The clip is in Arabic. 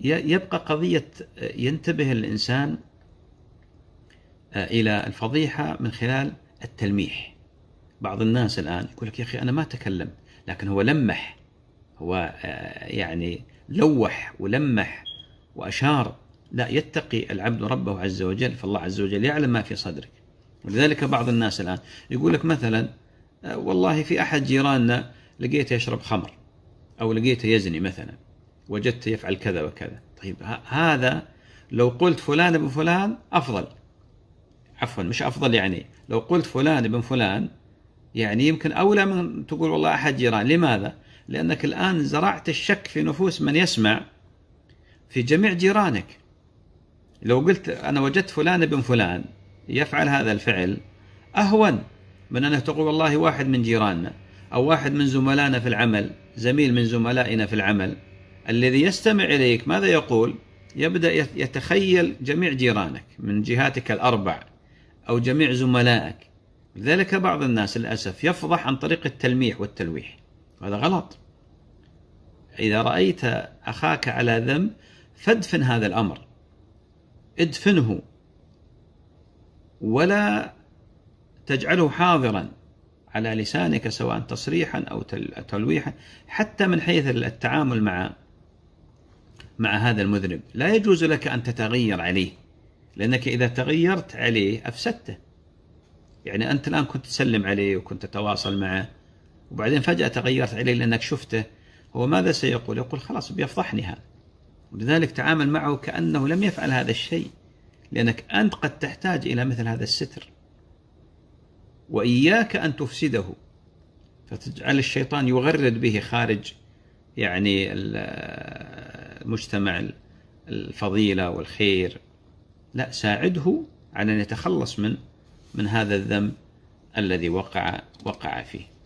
يبقى قضية آه، ينتبه الإنسان آه، إلى الفضيحة من خلال التلميح بعض الناس الآن يقول لك يا أخي أنا ما تكلم لكن هو لمح هو آه، يعني لوح ولمح وأشار لا يتقي العبد ربه عز وجل فالله عز وجل يعلم ما في صدرك ولذلك بعض الناس الآن يقول لك مثلا والله في أحد جيراننا لقيته يشرب خمر أو لقيته يزني مثلا وجدت يفعل كذا وكذا طيب هذا لو قلت فلان ابن فلان أفضل عفوا مش أفضل يعني لو قلت فلان ابن فلان يعني يمكن أولى من تقول والله أحد جيران لماذا؟ لأنك الآن زرعت الشك في نفوس من يسمع في جميع جيرانك لو قلت أنا وجدت فلان ابن فلان يفعل هذا الفعل أهون من أنك تقول والله واحد من جيراننا أو واحد من زملائنا في العمل زميل من زملائنا في العمل الذي يستمع إليك ماذا يقول يبدأ يتخيل جميع جيرانك من جهاتك الأربع أو جميع زملائك لذلك بعض الناس للأسف يفضح عن طريق التلميح والتلويح وهذا غلط إذا رأيت أخاك على ذنب فادفن هذا الأمر ادفنه ولا تجعله حاضرا على لسانك سواء تصريحا أو تلويحا حتى من حيث التعامل مع مع هذا المذنب لا يجوز لك أن تتغير عليه لأنك إذا تغيرت عليه أفسدته يعني أنت الآن كنت تسلم عليه وكنت تتواصل معه وبعدين فجأة تغيرت عليه لأنك شفته هو ماذا سيقول يقول خلاص بيفضحني هذا لذلك تعامل معه كأنه لم يفعل هذا الشيء لأنك أنت قد تحتاج إلى مثل هذا الستر وإياك أن تفسده فتجعل الشيطان يغرد به خارج يعني مجتمع الفضيلة والخير لا ساعده على أن يتخلص من من هذا الذنب الذي وقع وقع فيه